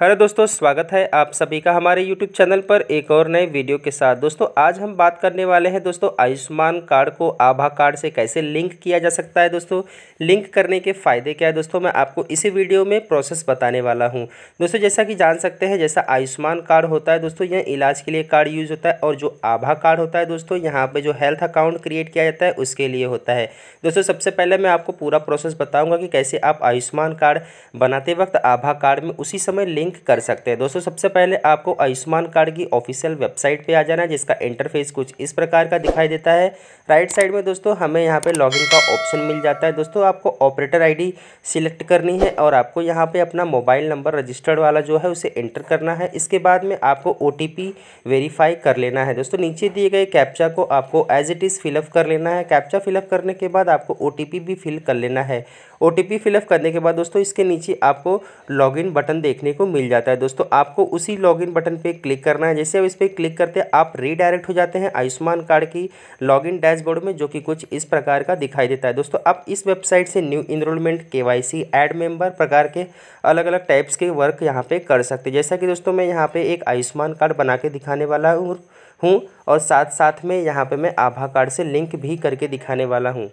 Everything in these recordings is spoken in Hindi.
हेलो दोस्तों स्वागत है आप सभी का हमारे यूट्यूब चैनल पर एक और नए वीडियो के साथ दोस्तों आज हम बात करने वाले हैं दोस्तों आयुष्मान कार्ड को आभा कार्ड से कैसे लिंक किया जा सकता है दोस्तों लिंक करने के फ़ायदे क्या है दोस्तों मैं आपको इसी वीडियो में प्रोसेस बताने वाला हूं दोस्तों जैसा कि जान सकते हैं जैसा आयुष्मान कार्ड होता है दोस्तों यह इलाज के लिए कार्ड यूज़ होता है और जो आभा कार्ड होता है दोस्तों यहाँ पर जो हेल्थ अकाउंट क्रिएट किया जाता है उसके लिए होता है दोस्तों सबसे पहले मैं आपको पूरा प्रोसेस बताऊँगा कि कैसे आप आयुष्मान कार्ड बनाते वक्त आभा कार्ड में उसी समय लिंक लिंक कर सकते हैं दोस्तों सबसे पहले आपको आयुष्मान कार्ड की ऑफिशियल वेबसाइट पे आ जाना है जिसका इंटरफेस कुछ इस प्रकार का दिखाई देता है राइट साइड में दोस्तों हमें यहाँ पे लॉगिन का ऑप्शन मिल जाता है दोस्तों आपको ऑपरेटर आईडी सिलेक्ट करनी है और आपको यहाँ पे अपना मोबाइल नंबर रजिस्टर्ड वाला जो है उसे एंटर करना है इसके बाद में आपको ओ वेरीफाई कर लेना है दोस्तों नीचे दिए गए कैप्चा को आपको एज इट इज़ फिलअप कर लेना है कैप्चा फिलअप करने के बाद आपको ओ भी फिल कर लेना है ओ टी पी फिलअप करने के बाद दोस्तों इसके नीचे आपको लॉगिन बटन देखने को मिल जाता है दोस्तों आपको उसी लॉगिन बटन पे क्लिक करना है जैसे आप इस पर क्लिक करते हैं आप रीडायरेक्ट हो जाते हैं आयुष्मान कार्ड की लॉगिन डैशबोर्ड में जो कि कुछ इस प्रकार का दिखाई देता है दोस्तों आप इस वेबसाइट से new enrolment K Y C add member प्रकार के अलग अलग टाइप्स के वर्क यहाँ पर कर सकते हैं जैसा कि दोस्तों मैं यहाँ पर एक आयुष्मान कार्ड बना के दिखाने वाला हूँ और साथ साथ में यहाँ पर मैं आभा कार्ड से लिंक भी करके दिखाने वाला हूँ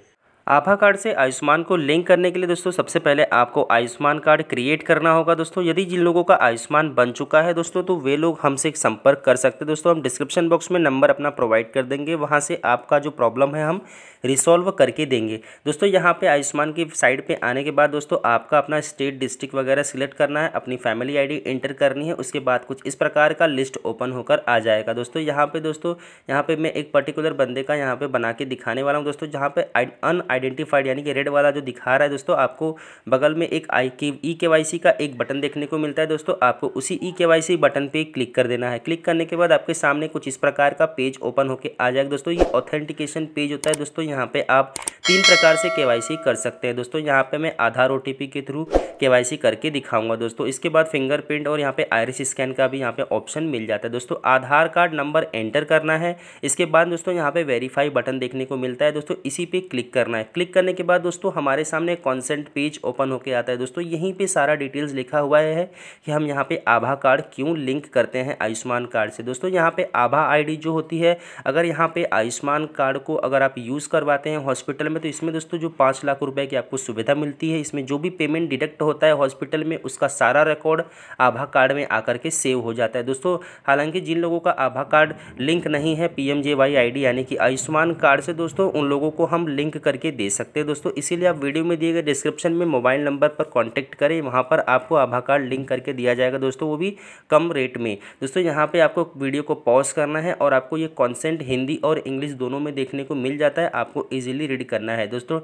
आभा कार्ड से आयुष्मान को लिंक करने के लिए दोस्तों सबसे पहले आपको आयुष्मान कार्ड क्रिएट करना होगा दोस्तों यदि जिन लोगों का आयुष्मान बन चुका है दोस्तों तो वे लोग हमसे संपर्क कर सकते हैं दोस्तों हम डिस्क्रिप्शन बॉक्स में नंबर अपना प्रोवाइड कर देंगे वहाँ से आपका जो प्रॉब्लम है हम रिसॉल्व करके देंगे दोस्तों यहाँ पर आयुष्मान की साइड पर आने के बाद दोस्तों आपका अपना स्टेट डिस्ट्रिक्ट वगैरह सिलेक्ट करना है अपनी फैमिली आई एंटर करनी है उसके बाद कुछ इस प्रकार का लिस्ट ओपन होकर आ जाएगा दोस्तों यहाँ पर दोस्तों यहाँ पर मैं एक पर्टिकुलर बंदे का यहाँ पर बना के दिखाने वाला हूँ दोस्तों जहाँ पर अन आइडेंटिफाइड यानी कि रेड वाला जो दिखा रहा है दोस्तों आपको बगल में एक आई के ई के वाई सी का एक बटन देखने को मिलता है दोस्तों आपको उसी E K Y C button पर क्लिक कर देना है क्लिक करने के बाद आपके सामने कुछ इस प्रकार का पेज ओपन होकर आ जाएगा दोस्तों ये ऑथेंटिकेशन पेज होता है दोस्तों यहाँ पर आप तीन प्रकार से के वाई सी कर सकते हैं दोस्तों यहाँ पर मैं आधार ओ टी पी के थ्रू के वाई सी करके दिखाऊंगा दोस्तों इसके बाद फिंगरप्रिंट और यहाँ पे आयरिस स्कैन का भी यहाँ पे ऑप्शन मिल जाता है दोस्तों आधार कार्ड नंबर एंटर करना है इसके बाद दोस्तों यहाँ पे वेरीफाई बटन देखने को मिलता है दोस्तों इसी पे क्लिक करना है है क्लिक करने के बाद दोस्तों हमारे सामने कॉन्सेंट पेज ओपन होकर आता है दोस्तों यहीं पर सारा डिटेल्स लिखा हुआ है कि हम यहाँ पर आभा कार्ड क्यों लिंक करते हैं आयुष्मान कार्ड से दोस्तों यहाँ पर आभा आई जो होती है अगर यहाँ पर आयुष्मान कार्ड को अगर आप यूज़ करवाते हैं हॉस्पिटल में तो इसमें दोस्तों जो पाँच लाख रुपये की आपको सुविधा मिलती है इसमें जो भी पेमेंट डिडक्ट होता है हॉस्पिटल में उसका सारा रिकॉर्ड आभा कार्ड में आकर के सेव हो जाता है दोस्तों हालांकि जिन लोगों का आभा कार्ड लिंक नहीं है P M Y I D यानी कि आयुष्मान कार्ड से दोस्तों उन लोगों को हम लिंक करके दे सकते हैं दोस्तों इसीलिए आप वीडियो में दिए गए डिस्क्रिप्शन में मोबाइल नंबर पर कॉन्टैक्ट करें वहाँ पर आपको आभा कार्ड लिंक करके दिया जाएगा दोस्तों वो भी कम रेट में दोस्तों यहाँ पर आपको वीडियो को पॉज करना है और आपको ये कॉन्सेंट हिंदी और इंग्लिश दोनों में देखने को मिल जाता है आपको ईजिली रीड करना है दोस्तों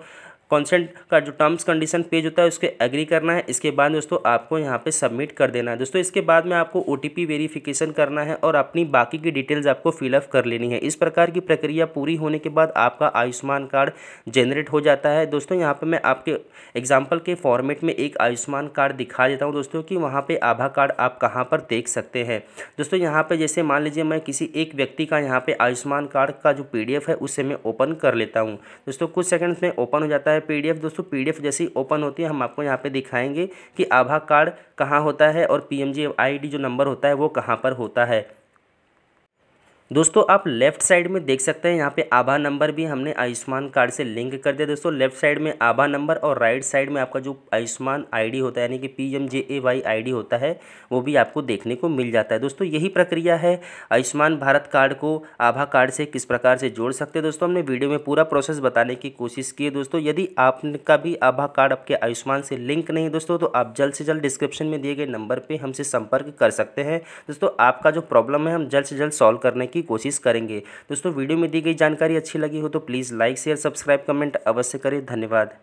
कॉन्सेंट का जो टर्म्स कंडीशन पेज होता है उसके एग्री करना है इसके बाद दोस्तों आपको यहाँ पे सबमिट कर देना है दोस्तों इसके बाद में आपको ओ वेरिफिकेशन करना है और अपनी बाकी की डिटेल्स आपको फिलअप कर लेनी है इस प्रकार की प्रक्रिया पूरी होने के बाद आपका आयुष्मान कार्ड जनरेट हो जाता है दोस्तों यहाँ पर मैं आपके एग्जाम्पल के फॉर्मेट में एक आयुष्मान कार्ड दिखा देता हूँ दोस्तों कि वहाँ पर आभा कार्ड आप कहाँ पर देख सकते हैं दोस्तों यहाँ पर जैसे मान लीजिए मैं किसी एक व्यक्ति का यहाँ पर आयुष्मान कार्ड का जो पी है उसे मैं ओपन कर लेता हूँ दोस्तों कुछ सेकेंड्स में ओपन हो जाता है है पीडीएफ दोस्तों पीडीएफ जैसे ही ओपन होती है हम आपको यहाँ पे दिखाएंगे कि आभा कार्ड कहाँ होता है और डी जो नंबर होता है वो कहाँ पर होता है दोस्तों आप लेफ्ट साइड में देख सकते हैं यहाँ पे आभा नंबर भी हमने आयुष्मान कार्ड से लिंक कर दिया दोस्तों लेफ्ट साइड में आभा नंबर और राइट साइड में आपका जो आयुष्मान आईडी होता है यानी कि P M J A Y I होता है वो भी आपको देखने को मिल जाता है दोस्तों यही प्रक्रिया है आयुष्मान भारत कार्ड को आभा कार्ड से किस प्रकार से जोड़ सकते हैं दोस्तों हमने वीडियो में पूरा प्रोसेस बताने की कोशिश की है दोस्तों यदि आपका भी आभा कार्ड आपके आयुष्मान से लिंक नहीं दोस्तों तो आप जल्द से जल्द डिस्क्रिप्शन में दिए गए नंबर पर हमसे संपर्क कर सकते हैं दोस्तों आपका जो प्रॉब्लम है हम जल्द से जल्द सॉल्व करने की की कोशिश करेंगे दोस्तों वीडियो में दी गई जानकारी अच्छी लगी हो तो please like share subscribe comment अवश्य करें धन्यवाद